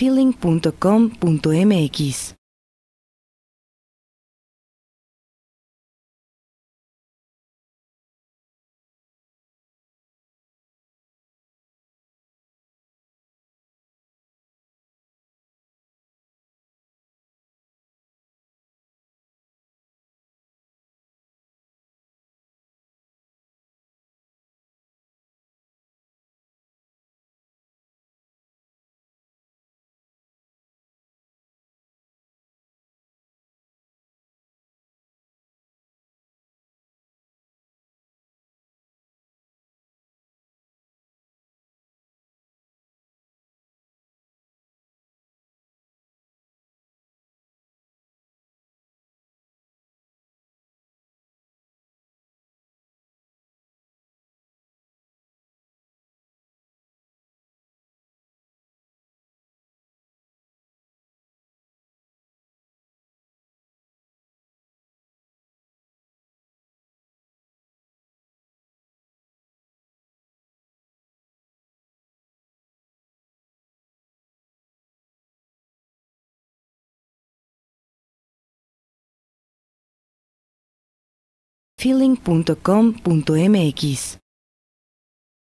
feeling.com.mx. feeling.com.mx